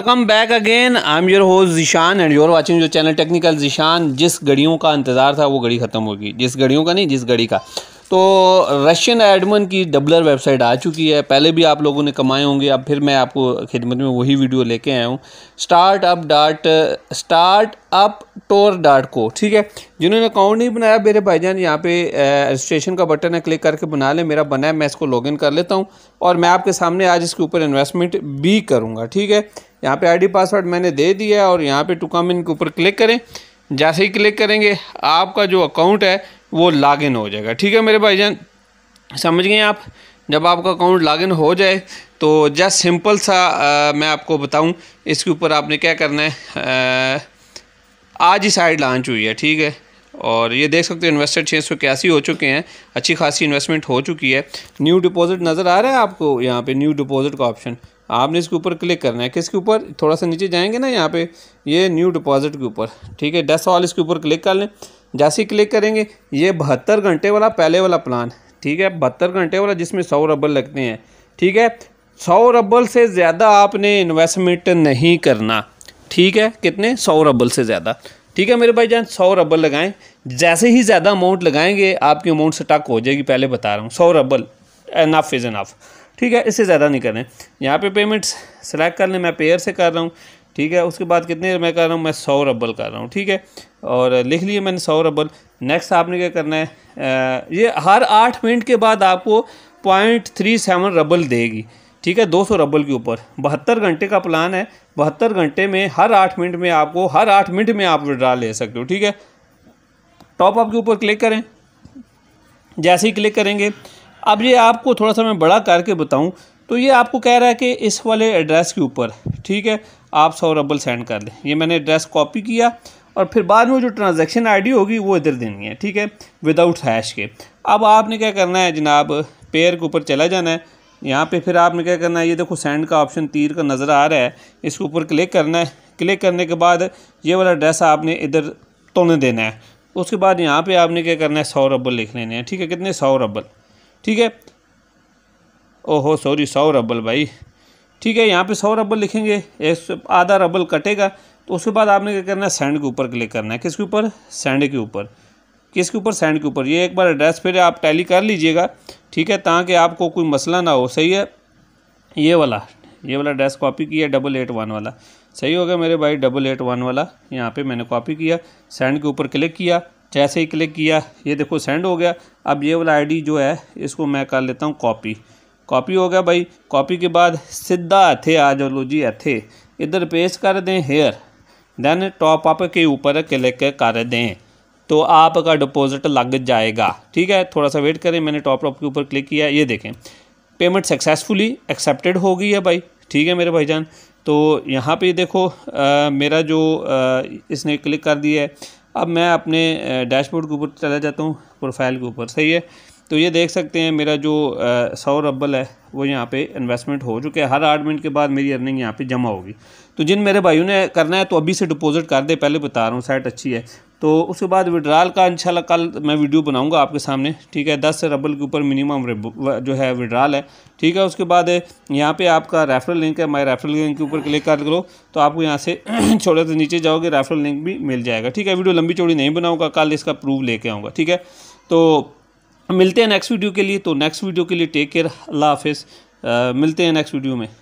welcome back again I am your host Zeeshan and your watching जो channel technical Zeeshan जिस घड़ियों का इंतज़ार था वो घड़ी ख़त्म होगी जिस घड़ियों का नहीं जिस घड़ी का तो रशियन एडमन की डबलर वेबसाइट आ चुकी है पहले भी आप लोगों ने कमाए होंगे अब फिर मैं आपको खिदमत में वही वीडियो लेके आया हूँ startup dot startup tor dot co ठीक है जिन्होंने अकाउंट नहीं बनाया मेरे भाईजान यहाँ पे रजिस्ट्रेशन का बटन है क्लिक करके बना ले मेरा बना है मैं इसको लॉगिन कर लेता हूँ और मैं आपके सामने आज इसके ऊपर इन्वेस्टमेंट भी करूँगा ठीक है यहाँ पे आईडी पासवर्ड मैंने दे दिया है और यहाँ पे टू कॉमिन के ऊपर क्लिक करें जैसे ही क्लिक करेंगे आपका जो अकाउंट है वो लॉगिन हो जाएगा ठीक है मेरे भाईजान समझ गए आप जब आपका अकाउंट लॉगिन हो जाए तो जस्ट सिंपल सा आ, मैं आपको बताऊं इसके ऊपर आपने क्या करना है आ, आज ही साइड लॉन्च हुई है ठीक है और ये देख सकते हो इन्वेस्टर छः सौ इक्यासी हो चुके हैं अच्छी खासी इन्वेस्टमेंट हो चुकी है न्यू डिपॉजिट नज़र आ रहा है आपको यहाँ पे न्यू डिपॉजिट का ऑप्शन आपने इसके ऊपर क्लिक करना है किसके ऊपर थोड़ा सा नीचे जाएंगे ना यहाँ पे ये न्यू डिपॉजिट के ऊपर ठीक है डेस्क ऑल इसके ऊपर क्लिक कर लें जैसे ही क्लिक करेंगे ये बहत्तर घंटे वाला पहले वाला प्लान ठीक है बहत्तर घंटे वाला जिसमें सौ रबल लगते हैं ठीक है सौ रबल से ज़्यादा आपने इन्वेस्टमेंट नहीं करना ठीक है कितने सौ रबल से ज़्यादा ठीक है मेरे भाई जान सौ रबल लगाएं जैसे ही ज़्यादा अमाउंट लगाएंगे आपकी अमाउंट स्टॉक हो जाएगी पहले बता रहा हूँ सौ रबल एनाफ इज़ एनाफ़ ठीक है इससे ज़्यादा नहीं करें यहाँ पे पेमेंट्स सेलेक्ट कर लें मैं पेयर से कर रहा हूँ ठीक है उसके बाद कितने मैं कर रहा हूँ मैं सौ रबल कर रहा हूँ ठीक है और लिख लिए मैंने सौ रबल नेक्स्ट आपने क्या करना है आ, ये हर आठ मिनट के बाद आपको पॉइंट थ्री सेवन रबल देगी ठीक है दो सौ रबल के ऊपर बहत्तर घंटे का प्लान है बहत्तर घंटे में हर आठ मिनट में आपको हर आठ मिनट में आप विड्रा ले सकते हो ठीक है टॉप अप के ऊपर क्लिक करें जैसे ही क्लिक करेंगे अब ये आपको थोड़ा सा मैं बड़ा करके बताऊँ तो ये आपको कह रहा है कि इस वाले एड्रेस के ऊपर ठीक है आप सौ रबल सेंड कर दें ये मैंने एड्रेस कॉपी किया और फिर बाद में जो ट्रांजैक्शन आईडी होगी वो इधर देनी है ठीक है विदाउट हैश के अब आपने क्या करना है जनाब पेयर के ऊपर चला जाना है यहाँ पे फिर आपने क्या करना है ये देखो सेंड का ऑप्शन तीर का नज़र आ रहा है इसके ऊपर क्लिक करना है क्लिक करने के बाद ये वाला एड्रेस आपने इधर तोने देना है उसके बाद यहाँ पे आपने क्या करना है सौ रबल लिख लेने हैं ठीक है कितने सौ रबल ठीक है ओहो सॉरी सौ रबल भाई ठीक है यहाँ पे सौ रबल लिखेंगे एक आधा रबल कटेगा तो उसके बाद आपने क्या करना है सैंड के ऊपर क्लिक करना है किसके ऊपर सैंड के ऊपर किसके ऊपर सैंड के ऊपर ये एक बार एड्रेस फिर आप टैली कर लीजिएगा ठीक है ताकि आपको कोई मसला ना हो सही है ये वाला ये वाला एड्रेस कॉपी किया डबल एट वन वाला सही हो गया मेरे भाई डबल एट वन वाला यहाँ पे मैंने कॉपी किया सैंड के ऊपर क्लिक किया जैसे ही क्लिक किया ये देखो सेंड हो गया अब ये वाला आईडी जो है इसको मैं कर लेता हूँ कॉपी कॉपी हो गया भाई कॉपी के बाद सीधा अथे आ जाओ लो जी अथे इधर पेस्ट कर दें हेयर देन टॉप अप के ऊपर क्लिक कर दें तो आपका डिपॉजिट लग जाएगा ठीक है थोड़ा सा वेट करें मैंने टॉप अप के ऊपर क्लिक किया ये देखें पेमेंट सक्सेसफुली एक्सेप्टेड हो गई है भाई ठीक है मेरे भाईजान तो यहाँ पे देखो आ, मेरा जो आ, इसने क्लिक कर दिया है अब मैं अपने डैशबोर्ड के ऊपर चला जाता हूँ प्रोफाइल के ऊपर सही है तो ये देख सकते हैं मेरा जो सौ रबल है वो यहाँ पे इन्वेस्टमेंट हो चुके हैं हर आठ मिनट के बाद मेरी अर्निंग यहाँ पे जमा होगी तो जिन मेरे भाइयों ने करना है तो अभी से डिपॉजिट कर दे पहले बता रहा हूँ साइट अच्छी है तो उसके बाद विड्राल का इंशाल्लाह कल मैं वीडियो बनाऊंगा आपके सामने ठीक है दस रबल के ऊपर मिनिमम जो है विड्राल है ठीक है उसके बाद यहाँ पे आपका रेफरल लिंक है माय रेफरल लिंक के ऊपर क्लिक कर करो तो आपको यहाँ से छोड़े से नीचे जाओगे रेफरल लिंक भी मिल जाएगा ठीक है वीडियो लंबी चौड़ी नहीं बनाऊँगा कल इसका प्रूफ लेके आऊँगा ठीक है तो मिलते हैं नेक्स्ट वीडियो के लिए तो नेक्स्ट वीडियो के लिए टेक केयर अल्लाह हाफिज़ मिलते हैं नेक्स्ट वीडियो में